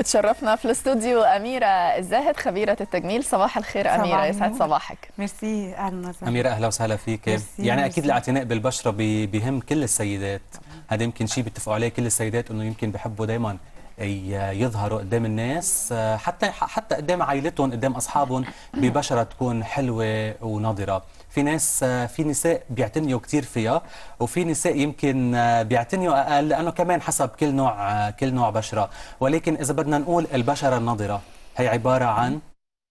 اتشرفنا في الاستوديو اميره الزاهد خبيره التجميل صباح الخير اميره يسعد صباحك ميرسي اهلا اميره اهلا وسهلا فيك مرسي يعني مرسي. اكيد الاعتناء بالبشره بيهم كل السيدات هذا يمكن شيء بيتفقوا عليه كل السيدات انه يمكن بحبوا دائما يظهروا قدام الناس حتى حتى قدام عائلتهم قدام اصحابهم ببشره تكون حلوه وناضره في ناس في نساء بيعتنيوا كثير فيها وفي نساء يمكن بيعتنيوا اقل لانه كمان حسب كل نوع كل نوع بشره ولكن اذا بدنا نقول البشره الناضره هي عباره عن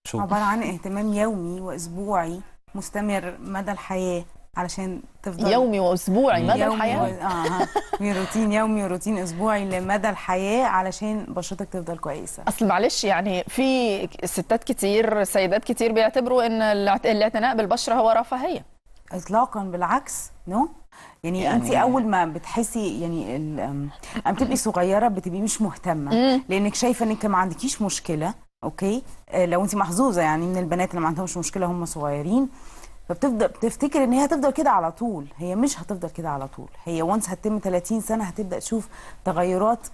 شو عباره عن اهتمام يومي واسبوعي مستمر مدى الحياه علشان تفضل يومي واسبوعي مدى يومي الحياه و... اه, آه. روتين يومي وروتين اسبوعي لمدى الحياه علشان بشرتك تفضل كويسه اصل معلش يعني في ستات كتير سيدات كتير بيعتبروا ان الاعتناء بالبشره هو رفاهيه اطلاقا بالعكس نو no. يعني, يعني انت اول ما بتحسي يعني اما بتبقي صغيره بتبقي مش مهتمه لانك شايفه انك ما عندكيش مشكله اوكي آه، لو انت محظوظه يعني من البنات اللي ما عندهمش مشكله هم صغيرين فبتفضل بتفتكر ان هي هتفضل كده على طول هي مش هتفضل كده على طول هي وانس هتتم 30 سنه هتبدا تشوف تغيرات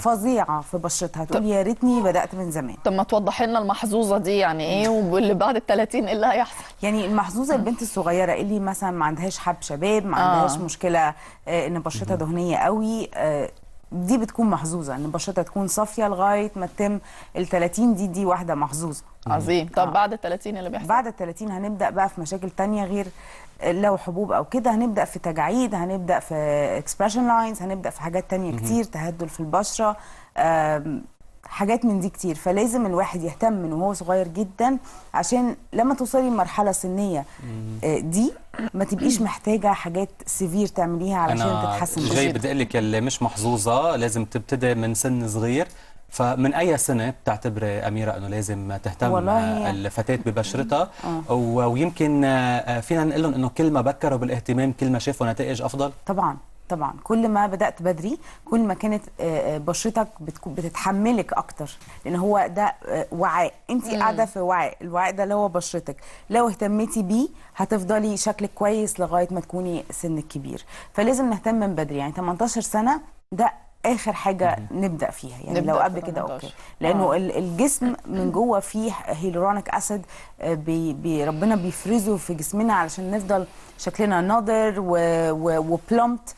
فظيعه في بشرتها تقول يا ريتني بدات من زمان طب ما توضح لنا المحظوظه دي يعني ايه واللي بعد ال 30 ايه اللي هيحصل يعني المحظوظه البنت الصغيره اللي مثلا ما عندهاش حب شباب ما عندهاش آه. مشكله آه ان بشرتها دهنيه قوي آه دي بتكون محظوظه ان بشرتها تكون صافيه لغايه ما تتم ال 30 دي دي واحده محظوظه عظيم طب آه. بعد ال 30 اللي بيحصل بعد ال 30 هنبدا بقى في مشاكل تانية غير لو حبوب او كده هنبدا في تجاعيد هنبدا في اكسبريشن لاينز هنبدا في حاجات تانية كتير تهدل في البشره حاجات من دي كتير فلازم الواحد يهتم من وهو صغير جدا عشان لما توصلي مرحلة سنيه آه، دي ما تبقيش محتاجه حاجات سفير تعمليها علشان أنا تتحسن جاي بدقلك اللي مش محظوظه لازم تبتدي من سن صغير فمن اي سنه بتعتبر اميره انه لازم تهتم الفتاه ببشرتها آه. ويمكن آه، فينا نقول لهم انه كل ما بكروا بالاهتمام كل ما شافوا نتائج افضل طبعا طبعا كل ما بدات بدري كل ما كانت آه، آه، بشرتك بتتحملك اكتر لان هو ده آه، وعاء انت قاعده في وعاء الوعاء ده اللي هو بشرتك لو اهتميتي بيه هتفضلي شكلك كويس لغايه ما تكوني سنك كبير فلازم نهتم من بدري يعني 18 سنه ده اخر حاجه نبدا فيها يعني نبدأ لو قبل كده اوكي لانه آه. الجسم من جوه فيه هيلورونيك اسيد آه، بي ربنا بيفرزه في جسمنا علشان نفضل شكلنا ناضر وبلومت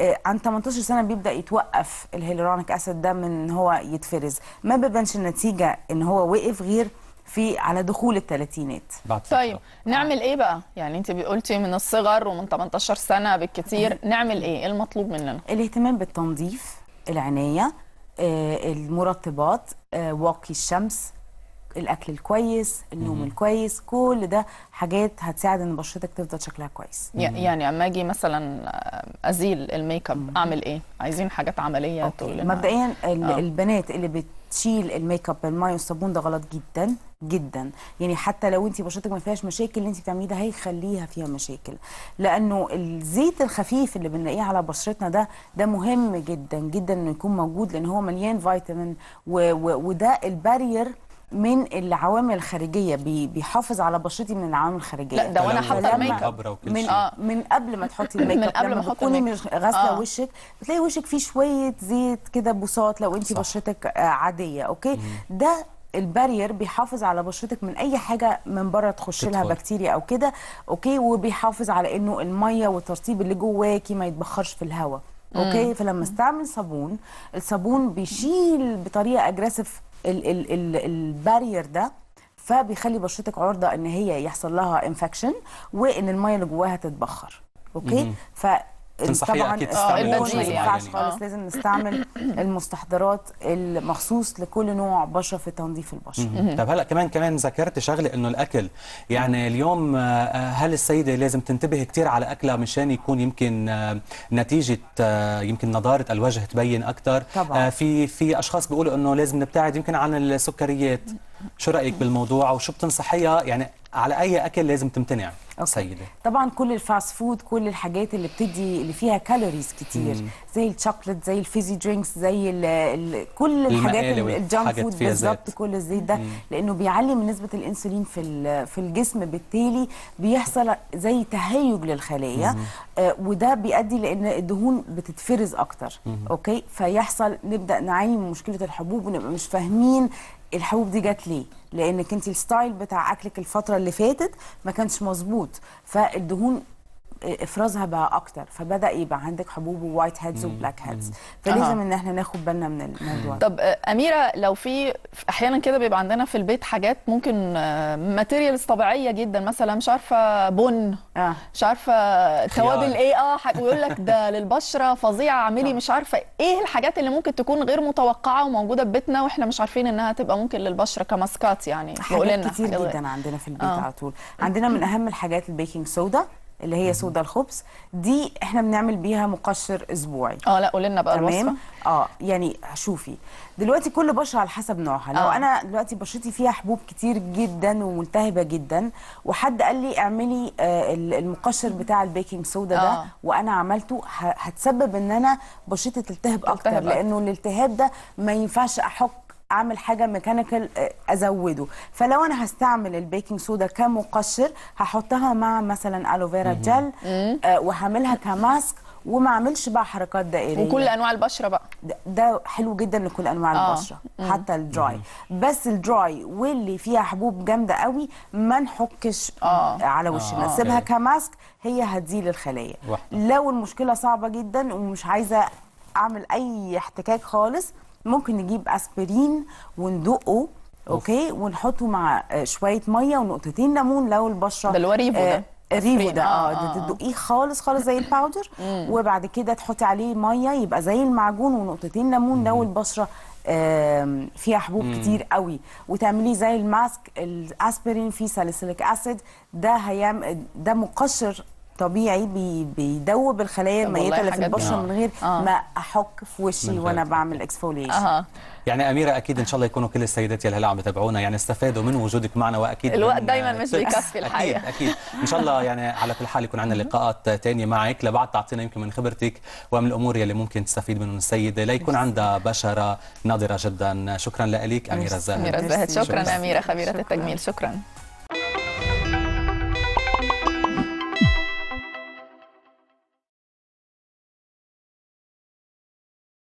آه عن 18 سنه بيبدا يتوقف الهيلورونيك اسيد ده من هو يتفرز ما بيبانش النتيجه ان هو وقف غير في على دخول الثلاثينات طيب نعمل ايه بقى يعني انت قلتي من الصغر ومن 18 سنه بالكثير نعمل إيه؟, ايه المطلوب مننا الاهتمام بالتنظيف العناية آه، المرطبات آه، واقي الشمس الاكل الكويس النوم الكويس كل ده حاجات هتساعد ان بشرتك تفضل شكلها كويس يعني اما اجي مثلا آه، ازيل الميك اب اعمل ايه عايزين حاجات عمليه تقول لنا مبدئيا أوه. آه. البنات اللي بت تشيل الميك اب بالميه والصابون ده غلط جدا جدا يعني حتى لو انت بشرتك ما فيهاش مشاكل اللي انت بتعمليه ده هيخليها فيها مشاكل لانه الزيت الخفيف اللي بنلاقيه على بشرتنا ده ده مهم جدا جدا انه يكون موجود لان هو مليان فيتامين وده البارير من العوامل الخارجيه بيحافظ على بشرتي من العوامل الخارجيه لا ده وانا حاطه الميك اب من آه. من قبل ما تحطي الميك اب من قبل ما تكوني غاسله آه. وشك بتلاقي وشك فيه شويه زيت كده بوصات لو انت بشرتك آه، عاديه اوكي مم. ده البارير بيحافظ على بشرتك من اي حاجه من بره تخش لها بكتيريا او كده اوكي وبيحافظ على انه الميه والترطيب اللي جواكي ما يتبخرش في الهواء اوكي مم. فلما استعمل صابون الصابون بيشيل بطريقه اجريسيف البارير ده فبيخلي بشرتك عرضه ان هي يحصل لها انفكشن وان الميه اللي جواها تتبخر اوكي ف تنصحيه اكيد آه، تستعمل مش ما يعني. ينفعش خالص لازم نستعمل المستحضرات المخصوص لكل نوع بشره في تنظيف البشره طب هلا كمان كمان ذكرت شغله انه الاكل يعني اليوم آه، آه، هل السيده لازم تنتبه كثير على اكلها مشان يكون يمكن نتيجه يمكن نضاره الوجه تبين اكثر طبعا. في في اشخاص بيقولوا انه لازم نبتعد يمكن عن السكريات شو رايك بالموضوع وشو بتنصحيها يعني على اي اكل لازم تمتنع أوكي. سيده طبعا كل الفاست فود كل الحاجات اللي بتدي اللي فيها كالوريز كتير مم. زي الشوكليت زي الفيزي درينكس زي الـ الـ كل الحاجات الجانك فود بالظبط كل الزيت ده مم. لانه بيعلي من نسبه الانسولين في في الجسم بالتالي بيحصل زي تهيج للخلايا آه وده بيؤدي لان الدهون بتتفرز اكتر مم. اوكي فيحصل نبدا نعاني من مشكله الحبوب ونبقى مش فاهمين الحبوب دي جت ليه لانك انت الستايل بتاع اكلك الفتره اللي فاتت ما كانش مظبوط فالدهون افرازها بقى اكتر فبدا يبقى عندك حبوب ووايت هيدز وبلاك هيدز فلازم ان احنا ناخد بالنا من الموضوع طب آه، اميره لو في احيانا كده بيبقى عندنا في البيت حاجات ممكن ماتيريالز آه، طبيعيه جدا مثلا مش عارفه بن آه. مش عارفه توابل ايه اه ويقول لك ده للبشره فظيعه اعملي مش عارفه ايه الحاجات اللي ممكن تكون غير متوقعه وموجوده في بيتنا واحنا مش عارفين انها تبقى ممكن للبشره كماسكات يعني حاجات كتير جدا عندنا في البيت آه. على طول عندنا من اهم الحاجات البيكنج سودا اللي هي سودا الخبز دي احنا بنعمل بيها مقشر اسبوعي اه لا قولي لنا بقى الوصفه تمام اه يعني شوفي دلوقتي كل بشره على حسب نوعها لو آه. انا دلوقتي بشرتي فيها حبوب كتير جدا وملتهبه جدا وحد قال لي اعملي آه المقشر بتاع البيكنج سودا آه. ده وانا عملته هتسبب ان انا بشرتي تلتهب اكتر لانه الالتهاب ده ما ينفعش احط اعمل حاجه ميكانيكال آه، ازوده فلو انا هستعمل البيكنج سودا كمقشر هحطها مع مثلا الوفيرا جل آه، وهعملها كماسك وما اعملش بقى حركات دائريه وكل انواع البشره بقى ده, ده حلو جدا لكل انواع آه. البشره مم. حتى الدراي بس الدراي واللي فيها حبوب جامده قوي ما نحكش آه. على وشنا آه. سيبها كماسك هي هتزيل الخلايا لو المشكله صعبه جدا ومش عايزه اعمل اي احتكاك خالص ممكن نجيب اسبرين وندقه اوكي ونحطه مع آه، شويه ميه ونقطتين ليمون لو البشره ده الوريفو ده آه، ريفو ده آه،, اه تدقيه خالص خالص زي الباودر وبعد كده تحطي عليه ميه يبقى زي المعجون ونقطتين ليمون لو البشره فيها حبوب مم. كتير قوي وتعمليه زي الماسك الاسبرين فيه ساليسيليك اسيد ده هيعمل ده مقشر طبيعي بي بيدوب الخلايا الميته اللي في البشره من غير آه. ما احك في وشي وانا بعمل اكسفوليشن آه. يعني اميره اكيد ان شاء الله يكونوا كل السيدات يا هلا عم يتابعونا يعني استفادوا من وجودك معنا واكيد الوقت دائما مش بيكفي الحقيقه اكيد اكيد ان شاء الله يعني على كل حال يكون عندنا لقاءات ثانيه معك لبعد تعطينا يمكن من خبرتك ومن الامور يلي ممكن تستفيد منهم السيده ليكون عندها بشره ناضره جدا شكرا لك اميره الزاهد اميره الزاهد شكرا, شكرا اميره خبيره التجميل شكرا